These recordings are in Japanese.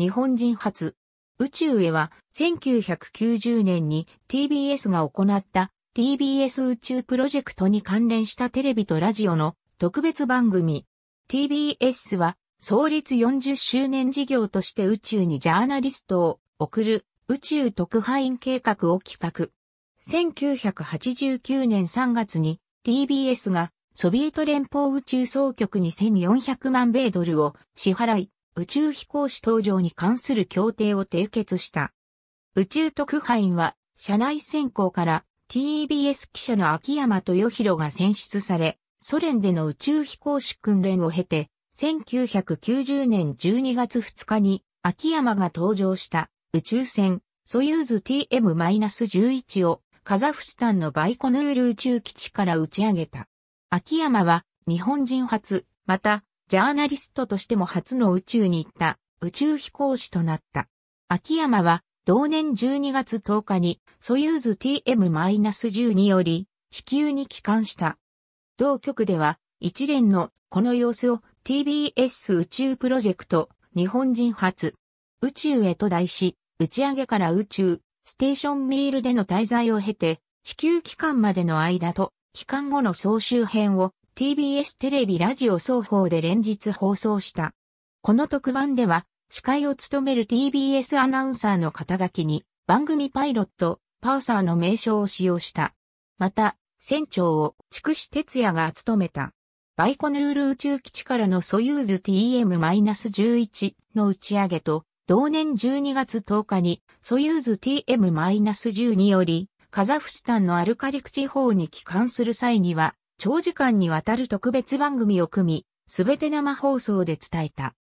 日本人初。宇宙へは1990年に TBS が行った TBS 宇宙プロジェクトに関連したテレビとラジオの特別番組。TBS は創立40周年事業として宇宙にジャーナリストを送る宇宙特派員計画を企画。1989年3月に TBS がソビエト連邦宇宙総局に1400万米ドルを支払い、宇宙飛行士登場に関する協定を締結した。宇宙特派員は、社内選考から TBS 記者の秋山豊弘が選出され、ソ連での宇宙飛行士訓練を経て、1990年12月2日に秋山が登場した宇宙船ソユーズ TM-11 をカザフスタンのバイコヌール宇宙基地から打ち上げた。秋山は日本人初、またジャーナリストとしても初の宇宙に行った宇宙飛行士となった。秋山は同年12月10日にソユーズ TM-10 により地球に帰還した。同局では一連のこの様子を TBS 宇宙プロジェクト日本人初宇宙へと題し打ち上げから宇宙ステーションミールでの滞在を経て地球期間までの間と期間後の総集編を TBS テレビラジオ双方で連日放送した。この特番では、司会を務める TBS アナウンサーの肩書きに、番組パイロット、パーサーの名称を使用した。また、船長を筑紫哲也が務めた。バイコヌール宇宙基地からのソユーズ TM-11 の打ち上げと、同年12月10日にソユーズ TM-10 により、カザフスタンのアルカリク地方に帰還する際には、長時間にわたる特別番組を組み、すべて生放送で伝えた。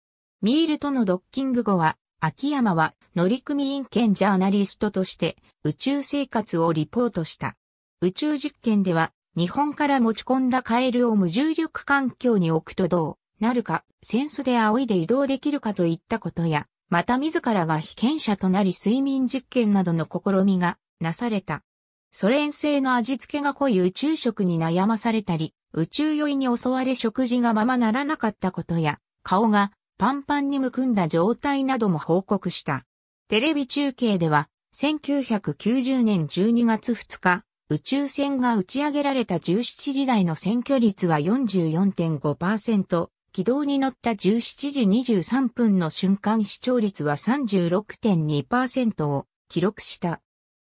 ミールとのドッキング後は、秋山は乗組員兼ジャーナリストとして宇宙生活をリポートした。宇宙実験では日本から持ち込んだカエルを無重力環境に置くとどうなるか、扇子で仰いで移動できるかといったことや、また自らが被験者となり睡眠実験などの試みがなされた。ソ連製の味付けが濃い宇宙食に悩まされたり、宇宙酔いに襲われ食事がままならなかったことや、顔がパンパンにむくんだ状態なども報告した。テレビ中継では、1990年12月2日、宇宙船が打ち上げられた17時台の選挙率は44.5%、軌道に乗った17時23分の瞬間視聴率は36.2%を記録した。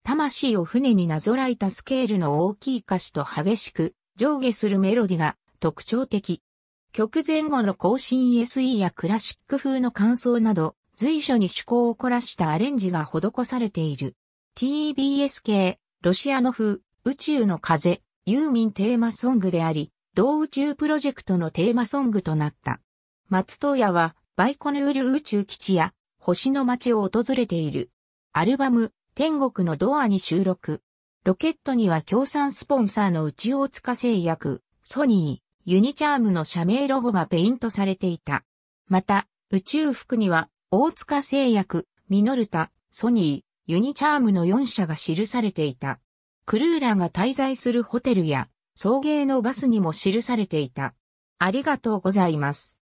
魂を船になぞらえたスケールの大きい歌詞と激しく上下するメロディが特徴的。曲前後の更新 SE やクラシック風の感想など随所に趣向を凝らしたアレンジが施されている。TBS 系、ロシアの風、宇宙の風、ユーミンテーマソングであり、同宇宙プロジェクトのテーマソングとなった。松任谷は、バイコヌール宇宙基地や、星の街を訪れている。アルバム、天国のドアに収録。ロケットには共産スポンサーの内大塚製薬、ソニー、ユニチャームの社名ロゴがペイントされていた。また、宇宙服には、大塚製薬、ミノルタ、ソニー、ユニチャームの4社が記されていた。クルーラが滞在するホテルや、送迎のバスにも記されていた。ありがとうございます。